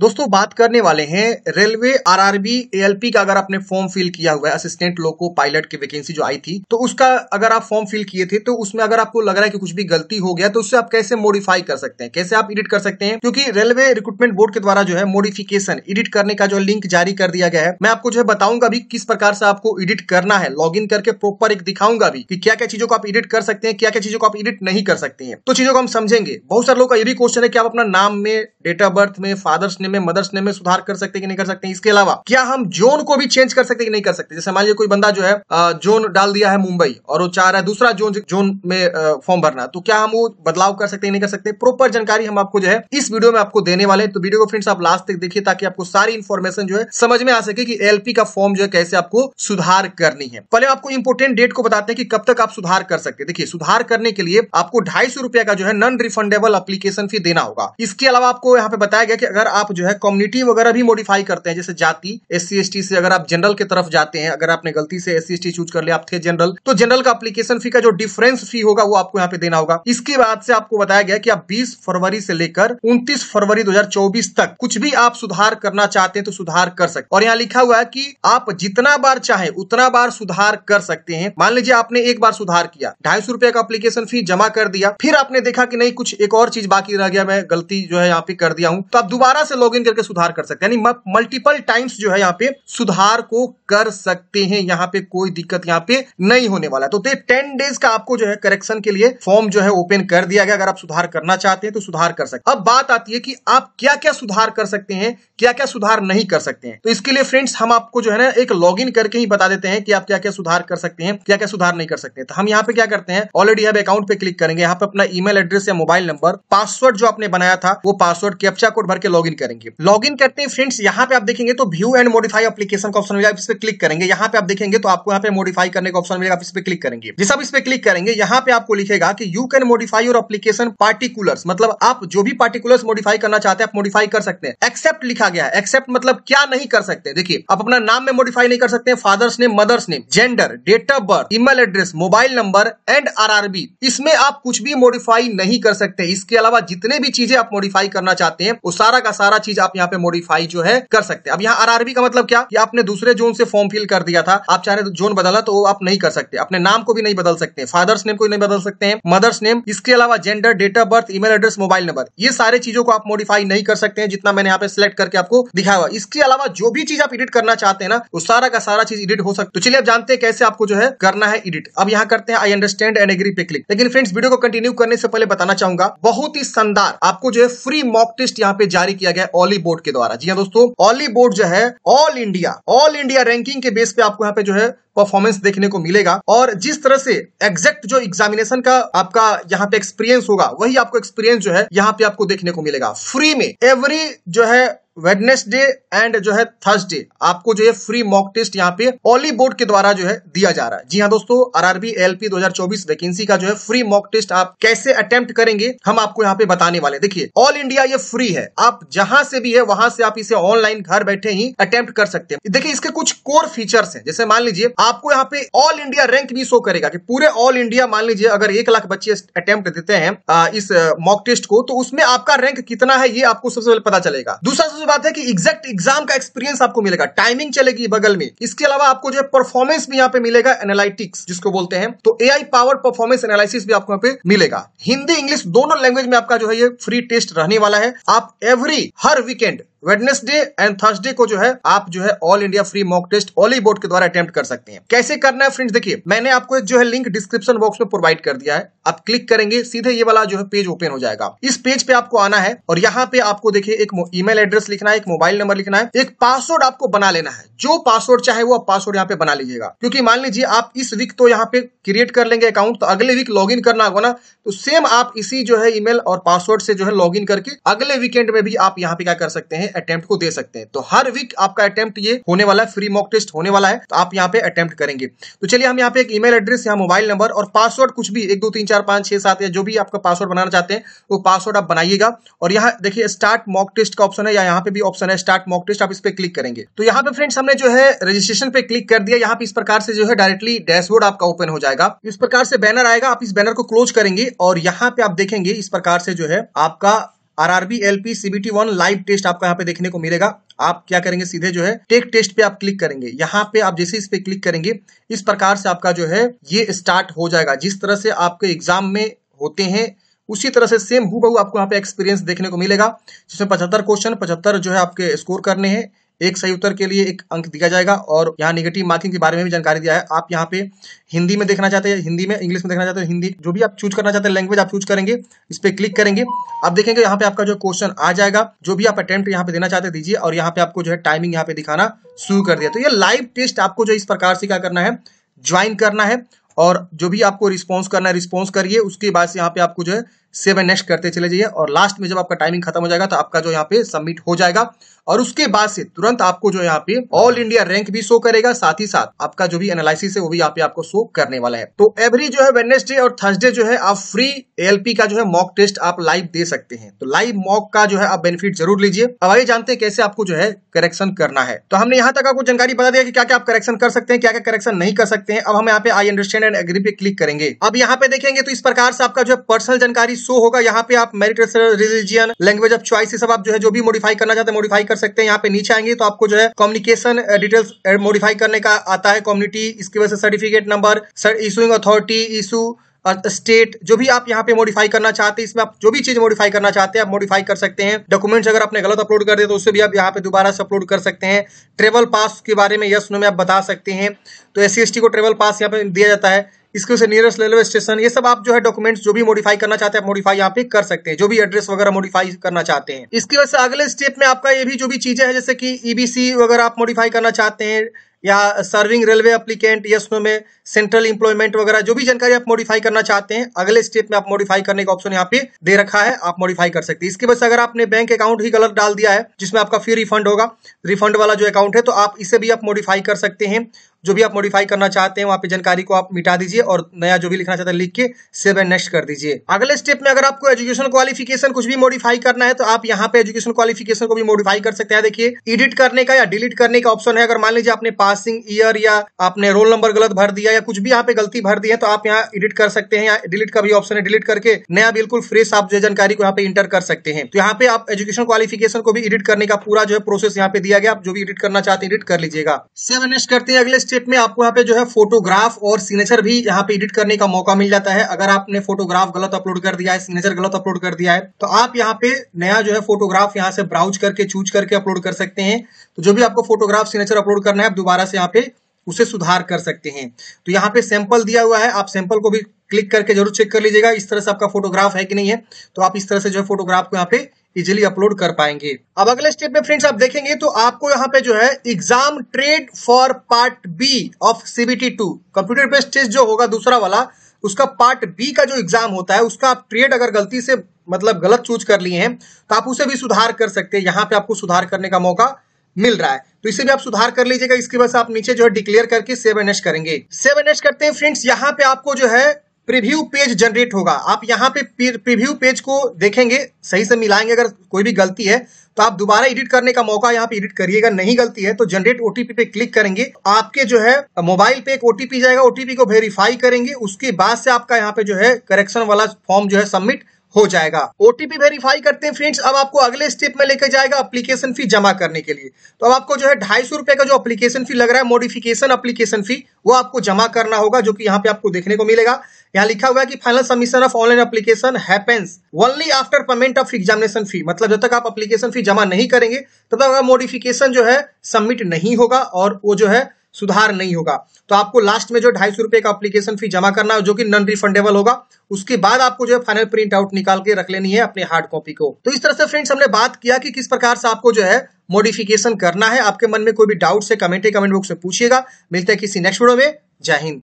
दोस्तों बात करने वाले हैं रेलवे आरआरबी एएलपी का अगर आपने फॉर्म फिल किया हुआ है असिस्टेंट लोको पायलट की वैकेंसी जो आई थी तो उसका अगर आप फॉर्म फिल किए थे तो उसमें अगर आपको लग रहा है कि कुछ भी गलती हो गया तो उससे आप कैसे मॉडिफाई कर सकते हैं कैसे आप एडिट कर सकते हैं क्योंकि रेलवे रिक्रूटमेंट बोर्ड के द्वारा जो है मॉडिफिकेशन एडिट करने का जो लिंक जारी कर दिया गया है मैं आपको जो है बताऊंगा भी किस प्रकार से आपको एडिट करना है लॉग करके प्रॉपर एक दिखाऊंगा भी कि क्या क्या चीजों को आप एडिट कर सकते हैं क्या क्या चीजों को आप एडिट नहीं कर सकते हैं तो चीजों को हम समझेंगे बहुत सारे लोग का ये भी क्वेश्चन है कि आप अपना नाम में डेट ऑफ बर्थ में फादर्स नेम में मदर्स ने में सुधार कर सकते कि नहीं कर सकते इसके अलावा क्या हम जोन को भी चेंज कर सकते कि नहीं कर सकते जैसे मान लीजिए कोई बंदा जो है जोन डाल दिया है मुंबई और वो चाह रहा है दूसरा जोन जोन में फॉर्म भरना तो क्या हम वो बदलाव कर सकते नहीं कर सकते प्रॉपर जानकारी हम आपको जो है इस वीडियो में आपको देने वाले तो वीडियो को फ्रेंड्स आप लास्ट तक देखिए ताकि आपको सारी इन्फॉर्मेशन जो है समझ में आ सके की एलपी का फॉर्म जो है कैसे आपको सुधार करनी है पहले आपको इंपोर्टेंट डेट को बताते हैं कि कब तक आप सुधार कर सकते हैं देखिए सुधार करने के लिए आपको ढाई सौ रुपया का जो है नॉन रिफंडेबल एप्लीकेशन फी देना होगा इसके अलावा आपको यहाँ पे बताया गया कि अगर आप जो है कम्युनिटी वगैरह भी मॉडिफाई करते हैं जैसे जाति एस सी से अगर आप जनरल के तरफ जाते हैं अगर आपने गलती से एस सी चूज कर लिया आप थे जनरल तो जनरल का अप्लीकेशन फी का जो डिफरेंस फी होगा वो आपको यहाँ पे देना होगा इसके बाद से आपको बताया गया कि आप बीस फरवरी से लेकर उनतीस फरवरी 2024 तक कुछ भी आप सुधार करना चाहते हैं तो सुधार कर सकते और यहाँ लिखा हुआ है की आप जितना बार चाहे उतना बार सुधार कर सकते हैं मान लीजिए आपने एक बार सुधार किया ढाई सौ का अप्लीकेशन फी जमा कर दिया फिर आपने देखा कि नहीं कुछ एक और चीज बाकी रह गया मैं गलती जो है यहाँ पे कर दिया हूँ तो आप दोबारा से लॉग इन करके सुधार कर सकते हैं यानी मल्टीपल टाइम्स जो है यहाँ पे सुधार को कर सकते हैं यहाँ पे कोई दिक्कत यहाँ पे नहीं होने वाला तो टेन तो डेज का आपको जो है करेक्शन के लिए फॉर्म जो है ओपन कर दिया गया अगर आप सुधार करना चाहते हैं तो सुधार कर सकते अब बात आती है कि आप क्या क्या सुधार कर सकते हैं क्या क्या सुधार नहीं कर सकते हैं तो इसके लिए फ्रेंड्स हम आपको जो है ना एक लॉग इन करके ही बता देते हैं कि आप क्या क्या सुधार कर सकते हैं क्या क्या सुधार नहीं कर सकते तो हम यहाँ पे क्या करते हैं ऑलरेडी अब अकाउंट पे क्लिक करेंगे यहाँ पे अपना ईमेल एड्रेस या मोबाइल नंबर पासवर्ड जो आपने बनाया था वो पासवर्ड कैप्चा कोड भर के लॉग करेंगे करेंगे लॉग इन करते हैं फ्रेंड्स यहाँ पे आप देखेंगे तो व्यू एंड मोडिफाई एप्लीकेशन का ऑप्शन मिलेगा इस पर क्लिक करेंगे यहाँ पे आप देखेंगे तो आपको यहाँ पे मोडिफाई करने का ऑप्शन मिलेगा इस पर क्लिक करेंगे जिस आप इस पर क्लिक करेंगे यहाँ पे आपको लिखेगा कि you can modify your application particulars मतलब आप जो भी पार्टिकुलर्स मोडिफाई करना चाहते हैं आप मोडिफाई कर सकते हैं एक्सेप्ट लिखा गया है एक्सेप्ट मतलब क्या नहीं कर सकते देखिए आप अपना नाम में मोडिफाई नहीं कर सकते हैं father's name mother's name gender date of birth email address mobile number and RRB इसमें आप कुछ भी मोडिफाई नहीं कर सकते इसके अलावा जितने भी चीजें आप मोडिफाई करना चाहते हैं वो सारा का सारा चीज आप यहाँ पे मॉडिफाई जो है कर सकते हैं अब यहाँ आरआरबी का मतलब क्या कि आपने दूसरे जोन से फॉर्म फिल कर दिया था आप चाहे जोन तो बदला तो आप नहीं कर सकते अपने नाम को भी नहीं बदल सकते फादर्स नेम को नहीं बदल सकते हैं मदर्स नेम इसके अलावा gender date of birth email address mobile number ये सारे चीजों को आप मॉडिफाई नहीं कर सकते हैं जितना मैंने यहाँ पे सिलेक्ट करके आपको दिखाया हुआ इसके अलावा जो भी चीज आप एडिट करना चाहते हैं ना वो सारा का सारा चीज एडिट हो सकता तो चलिए आप जानते हैं कैसे आपको जो है करना है एडिट अब यहाँ करते हैं आई अंडरस्टैंड एंड एग्री पे क्लिक लेकिन फ्रेंड्स वीडियो को कंटिन्यू करने से पहले बताना चाहूंगा बहुत ही शानदार आपको जो है फ्री मॉक टेस्ट यहाँ पे जारी किया गया ऑली बोर्ड के द्वारा जी हाँ दोस्तों ऑली बोर्ड जो है all India all India ranking के बेस पे आपको यहाँ पे जो है परफॉर्मेंस देखने को मिलेगा और जिस तरह से एग्जैक्ट जो एग्जामिनेशन का आपका यहाँ पे एक्सपीरियंस होगा वही आपको एक्सपीरियंस जो है यहाँ पे आपको देखने को मिलेगा फ्री में एवरी जो है वेडनेसडे एंड जो है थर्सडे आपको जो है फ्री मॉक टेस्ट यहाँ पे ओली बोर्ड के द्वारा जो है दिया जा रहा है जी हाँ दोस्तों आरआरबी एलपी 2024 वैकेंसी का जो है फ्री मॉक टेस्ट आप कैसे अटेम्प्ट करेंगे हम आपको यहाँ पे बताने वाले देखिए ऑल इंडिया ये फ्री है आप जहां से भी है वहां से आप इसे ऑनलाइन घर बैठे ही अटेम्प्ट कर सकते हैं देखिए इसके कुछ कोर फीचर्स है जैसे मान लीजिए आपको यहाँ पे ऑल इंडिया रैंक भी शो करेगा की पूरे ऑल इंडिया मान लीजिए अगर एक लाख बच्चे अटेम्प्ट देते हैं इस मॉक टेस्ट को तो उसमें आपका रैंक कितना है ये आपको सबसे पहले पता चलेगा दूसरा ऑब्वियस बात है कि एग्जैक्ट एग्जाम का एक्सपीरियंस आपको मिलेगा टाइमिंग चलेगी बगल में इसके अलावा आपको जो है परफॉर्मेंस भी यहाँ पे मिलेगा एनालिटिक्स जिसको बोलते हैं तो A I power performance analysis भी आपको यहाँ पे मिलेगा हिंदी इंग्लिश दोनों लैंग्वेज में आपका जो है ये फ्री टेस्ट रहने वाला है आप एवरी हर वीकेंड वेडनेसडे एंड थर्सडे को जो है आप जो है all India free mock test Oliveboard के द्वारा अटेम्प्ट कर सकते हैं कैसे करना है फ्रेंड्स देखिए मैंने आपको एक जो है लिंक डिस्क्रिप्शन बॉक्स में प्रोवाइड कर दिया है आप क्लिक करेंगे सीधे ये वाला जो है पेज ओपन हो जाएगा इस पेज पे आपको आना है और यहाँ पे आपको देखिए एक ईमेल एड्रेस लिखना है एक मोबाइल नंबर लिखना है एक पासवर्ड आपको बना लेना है जो पासवर्ड चाहे वो आप पासवर्ड यहाँ पे बना लीजिएगा क्योंकि मान लीजिए आप इस वीक तो यहाँ पे क्रिएट कर लेंगे अकाउंट तो अगले वीक लॉग करना होगा ना तो सेम आप इसी जो है ईमेल और पासवर्ड से जो है लॉग करके अगले वीकेंड में भी आप यहाँ पे क्या कर सकते हैं अटेम्प्ट को दे सकते हैं तो हर वीक आपका अटेम्प्ट ये होने वाला है फ्री मॉक टेस्ट होने वाला है तो आप यहाँ पे अटेम्प्ट करेंगे तो चलिए हम यहाँ पे एक ईमेल एड्रेस या मोबाइल नंबर और पासवर्ड कुछ भी एक दो तीन चार पांच छह सात या जो भी आपका पासवर्ड बनाना चाहते हैं वो पासवर्ड आप बनाइएगा और यहाँ देखिए स्टार्ट मॉक टेस्ट का ऑप्शन है या यहाँ पे भी ऑप्शन है स्टार्ट मॉक टेस्ट आप इस पर क्लिक करेंगे तो यहाँ पे फ्रेंड्स हमने जो है रजिस्ट्रेशन पे क्लिक कर दिया यहाँ पे इस प्रकार से जो है डायरेक्टली डैशबोर्ड आपका ओपन हो जाएगा इस प्रकार से बैनर आएगा आप इस बैनर को क्लोज करेंगे और यहाँ पे आप देखेंगे इस प्रकार से जो है आपका R R L P CBT one live test आपको यहाँ पे देखने को मिलेगा आप क्या करेंगे सीधे जो है टेक टेस्ट पे आप क्लिक करेंगे यहाँ पे आप जैसे इस पे क्लिक करेंगे इस प्रकार से आपका जो है ये स्टार्ट हो जाएगा जिस तरह से आपके एग्जाम में होते हैं उसी तरह से सेम हु आपको यहाँ पे एक्सपीरियंस देखने को मिलेगा जिसमें पचहत्तर क्वेश्चन पचहत्तर जो है आपके स्कोर करने हैं एक सही उत्तर के लिए एक अंक दिया जाएगा और यहाँ निगेटिव मार्किंग के बारे में भी जानकारी दिया है आप यहाँ पे हिंदी में देखना चाहते हैं हिंदी में इंग्लिश में देखना चाहते हैं हिंदी जो भी आप चूज करना चाहते हैं लैंग्वेज आप चूज करेंगे इस पर क्लिक करेंगे आप देखेंगे यहाँ पे आपका जो क्वेश्चन आ जाएगा जो भी आप अटेम्प्ट यहाँ पे देना चाहते दीजिए और यहाँ पे आपको जो है टाइमिंग यहाँ पे दिखाना शुरू कर दिया तो ये लाइव टेस्ट आपको जो इस प्रकार से क्या करना है ज्वाइन करना है और जो भी आपको रिस्पॉन्स करना है रिस्पॉन्स करिए उसके बाद से यहाँ पे आपको जो है सेवन नेक्स्ट करते चले जाइए और लास्ट में जब आपका टाइमिंग खत्म हो जाएगा तो आपका जो यहाँ पे सबमिट हो जाएगा और उसके बाद से तुरंत आपको जो यहाँ पे ऑल इंडिया रैंक भी शो करेगा साथ ही साथ आपका जो भी एनालिसिस है वो भी यहाँ पे आपको शो करने वाला है तो एवरी जो है वेनेसडे और थर्सडे जो है आप फ्री एएलपी का जो है मॉक टेस्ट आप लाइव दे सकते हैं तो लाइव मॉक का जो है आप बेनिफिट जरूर लीजिए अब आइए जानते हैं कैसे आपको जो है करेक्शन करना है तो हमने यहाँ तक आपको जानकारी बता दिया कि क्या क्या आप करेक्शन कर सकते हैं क्या क्या करेक्शन नहीं कर सकते हैं अब हम यहाँ पे आई अंडरस्टैंड एंड एग्री पे क्लिक करेंगे अब यहाँ पे देखेंगे तो इस प्रकार से आपका जो है पर्सनल जानकारी शो होगा यहाँ पे आप merit religion language of choice सब आप जो है जो भी मॉडिफाई करना चाहते हैं मॉडिफाई कर सकते हैं यहाँ पे नीचे आएंगे तो आपको जो है कम्युनिकेशन डिटेल्स मॉडिफाई करने का आता है कम्युनिटी इसकी वजह से certificate number issuing authority issue state जो भी आप यहाँ पे मॉडिफाई करना चाहते हैं इसमें आप जो भी चीज मॉडिफाई करना चाहते हैं आप मॉडिफाई कर सकते हैं डॉक्यूमेंट्स अगर आपने गलत अपलोड कर दिए तो उससे भी आप यहाँ पे दोबारा से अपलोड कर सकते हैं ट्रेवल पास के बारे में यस नो में आप बता सकते हैं तो एस सी को ट्रेवल पास यहाँ पे दिया जाता है इसके से नियरेस्ट रेलवे स्टेशन ये सब आप जो है डॉक्यूमेंट्स जो भी मॉडिफाई करना चाहते हैं मॉडिफाई यहाँ पे कर सकते हैं जो भी एड्रेस वगैरह मॉडिफाई करना चाहते हैं इसकी वजह से अगले स्टेप में आपका ये भी जो भी चीजें हैं जैसे कि ईबीसी e वगैरह आप मॉडिफाई करना चाहते हैं या सर्विंग रेलवे अप्लीकेंट या उसमें में सेंट्रल इंप्लॉयमेंट वगैरह जो भी जानकारी आप मॉडिफाई करना चाहते हैं अगले स्टेप में आप मॉडिफाई करने का ऑप्शन यहाँ पे दे रखा है आप मॉडिफाई कर सकते हैं इसके बस अगर आपने बैंक अकाउंट ही गलत डाल दिया है जिसमें आपका फिर रिफंड होगा रिफंड वाला जो अकाउंट है तो आप इसे भी आप मॉडिफाई कर सकते हैं जो भी आप मॉडिफाई करना चाहते हैं वहाँ पे जानकारी को आप मिटा दीजिए और नया जो भी लिखना चाहते हैं लिख के सेव एंड नेक्स्ट कर दीजिए अगले स्टेप में अगर आपको एजुकेशन क्वालिफिकेशन कुछ भी मॉडिफाई करना है तो आप यहाँ पे एजुकेशन क्वालिफिकेशन को भी मॉडिफाई कर सकते हैं देखिए एडिट करने का या डिलीट करने का ऑप्शन है अगर मान लीजिए आपने पास पासिंग ईयर या आपने रोल नंबर गलत भर दिया या कुछ भी यहाँ पे गलती भर दी है तो आप यहाँ एडिट कर सकते हैं या डिलीट का भी ऑप्शन है डिलीट करके नया बिल्कुल फ्रेश आप जो जानकारी को यहाँ पे इंटर कर सकते हैं तो यहाँ पे आप एजुकेशन क्वालिफिकेशन को भी एडिट करने का पूरा जो है प्रोसेस यहाँ पे दिया गया आप जो भी एडिट करना चाहते हैं एडिट कर लीजिएगा सेवन नेक्स्ट करते हैं अगले स्टेप में आपको यहाँ पे जो है फोटोग्राफ और सिग्नेचर भी यहाँ पे एडिट करने का मौका मिल जाता है अगर आपने फोटोग्राफ गलत अपलोड कर दिया है सिग्नेचर गलत अपलोड कर दिया है तो आप यहाँ पे नया जो है फोटोग्राफ यहाँ से ब्राउज करके चूज करके अपलोड कर सकते हैं तो जो भी आपको फोटोग्राफ सिग्नेचर अपलोड करना है आप दोबारा से यहाँ पे उसे सुधार कर सकते हैं तो यहाँ पे सैंपल दिया हुआ है आप सैंपल को भी क्लिक करके जरूर चेक कर लीजिएगा इस तरह से आपका फोटोग्राफ है कि नहीं है तो आप इस तरह से जो है फोटोग्राफ को यहाँ पे इजिली अपलोड कर पाएंगे अब अगले स्टेप में फ्रेंड्स आप देखेंगे तो आपको यहाँ पे जो है exam trade for part B of CBT two computer based test जो होगा दूसरा वाला उसका पार्ट बी का जो एग्जाम होता है उसका आप ट्रेड अगर गलती से मतलब गलत चूज कर लिए हैं तो आप उसे भी सुधार कर सकते हैं यहाँ पे आपको सुधार करने का मौका मिल रहा है तो इसे भी आप सुधार कर लीजिएगा इसके बाद आप नीचे जो है डिक्लेयर करके सेव एन करेंगे सेव एन करते हैं फ्रेंड्स यहाँ पे आपको जो है प्रीव्यू पेज जनरेट होगा आप यहाँ पे प्रीव्यू पेज को देखेंगे सही से मिलाएंगे अगर कोई भी गलती है तो आप दोबारा एडिट करने का मौका यहाँ पे एडिट करिएगा नहीं गलती है तो जनरेट ओटीपी पे क्लिक करेंगे आपके जो है मोबाइल पे एक ओटीपी जाएगा ओटीपी को वेरीफाई करेंगे उसके बाद से आपका यहाँ पे जो है करेक्शन वाला फॉर्म जो है सबमिट हो जाएगा ओटीपी वेरीफाई करते हैं फ्रेंड्स अब आपको अगले स्टेप में लेकर जाएगा अप्लीकेशन फी जमा करने के लिए तो अब आपको जो है ढाई सौ रुपए का जो अप्लीकेशन फी लग रहा है मॉडिफिकेशन अप्लीकेशन फी वो आपको जमा करना होगा जो कि यहाँ पे आपको देखने को मिलेगा यहाँ लिखा हुआ है कि final submission of online application happens only after payment of examination fee मतलब जब तक आप एप्लीकेशन फी जमा नहीं करेंगे तब तक मॉडिफिकेशन जो है सबमिट नहीं होगा और वो जो है सुधार नहीं होगा तो आपको लास्ट में जो ढाई सौ रुपए का अप्लीकेशन फी जमा करना है जो कि नॉन रिफंडेबल होगा उसके बाद आपको जो है फाइनल प्रिंट आउट निकाल के रख लेनी है अपने हार्ड कॉपी को तो इस तरह से फ्रेंड्स हमने बात किया कि किस प्रकार से आपको जो है मॉडिफिकेशन करना है आपके मन में कोई भी डाउट है कमेंट है कमेंट बॉक्स में पूछिएगा मिलते हैं किसी नेक्स्ट वीडियो में जय हिंद